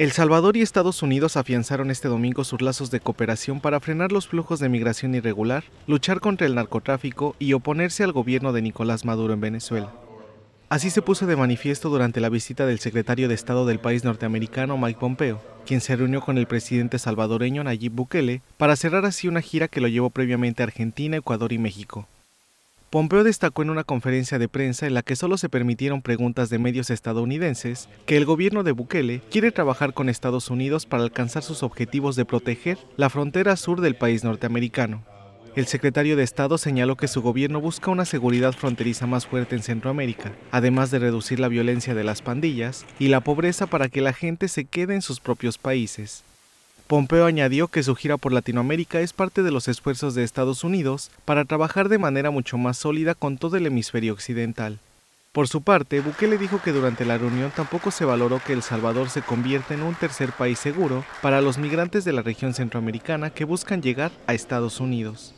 El Salvador y Estados Unidos afianzaron este domingo sus lazos de cooperación para frenar los flujos de migración irregular, luchar contra el narcotráfico y oponerse al gobierno de Nicolás Maduro en Venezuela. Así se puso de manifiesto durante la visita del secretario de Estado del país norteamericano Mike Pompeo, quien se reunió con el presidente salvadoreño Nayib Bukele para cerrar así una gira que lo llevó previamente a Argentina, Ecuador y México. Pompeo destacó en una conferencia de prensa en la que solo se permitieron preguntas de medios estadounidenses que el gobierno de Bukele quiere trabajar con Estados Unidos para alcanzar sus objetivos de proteger la frontera sur del país norteamericano. El secretario de Estado señaló que su gobierno busca una seguridad fronteriza más fuerte en Centroamérica, además de reducir la violencia de las pandillas y la pobreza para que la gente se quede en sus propios países. Pompeo añadió que su gira por Latinoamérica es parte de los esfuerzos de Estados Unidos para trabajar de manera mucho más sólida con todo el hemisferio occidental. Por su parte, Bukele dijo que durante la reunión tampoco se valoró que El Salvador se convierta en un tercer país seguro para los migrantes de la región centroamericana que buscan llegar a Estados Unidos.